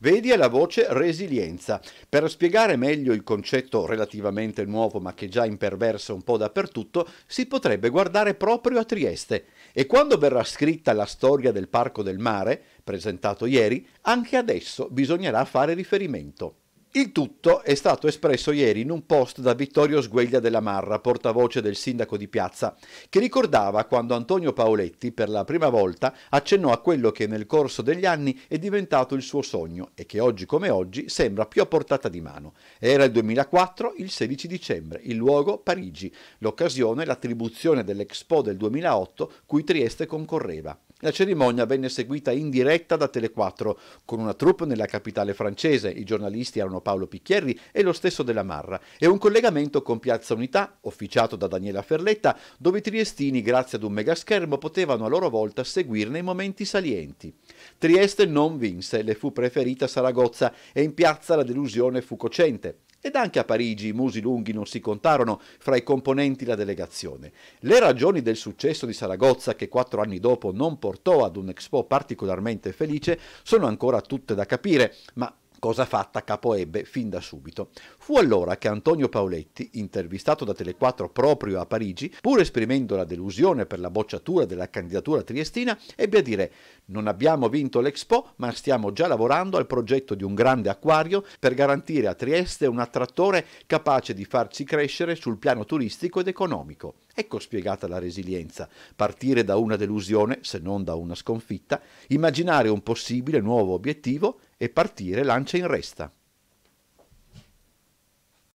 Vedi la voce resilienza. Per spiegare meglio il concetto relativamente nuovo ma che già imperversa un po' dappertutto, si potrebbe guardare proprio a Trieste. E quando verrà scritta la storia del Parco del Mare, presentato ieri, anche adesso bisognerà fare riferimento. Il tutto è stato espresso ieri in un post da Vittorio Sgueglia della Marra, portavoce del sindaco di Piazza, che ricordava quando Antonio Paoletti per la prima volta accennò a quello che nel corso degli anni è diventato il suo sogno e che oggi come oggi sembra più a portata di mano. Era il 2004, il 16 dicembre, il luogo Parigi, l'occasione l'attribuzione dell'Expo del 2008 cui Trieste concorreva. La cerimonia venne seguita in diretta da Tele4 con una troupe nella capitale francese. I giornalisti erano Paolo Picchieri e lo stesso della Marra e un collegamento con Piazza Unità, officiato da Daniela Ferletta, dove i triestini, grazie ad un megaschermo, potevano a loro volta seguirne i momenti salienti. Trieste non vinse, le fu preferita Saragozza e in piazza la delusione fu cocente ed anche a Parigi i musi lunghi non si contarono fra i componenti la delegazione. Le ragioni del successo di Saragozza, che quattro anni dopo non portò ad un Expo particolarmente felice, sono ancora tutte da capire, ma cosa fatta Capo ebbe fin da subito. Fu allora che Antonio Paoletti, intervistato da Telequattro proprio a Parigi, pur esprimendo la delusione per la bocciatura della candidatura triestina, ebbe a dire «Non abbiamo vinto l'Expo, ma stiamo già lavorando al progetto di un grande acquario per garantire a Trieste un attrattore capace di farci crescere sul piano turistico ed economico». Ecco spiegata la resilienza, partire da una delusione, se non da una sconfitta, immaginare un possibile nuovo obiettivo e partire lancia in resta.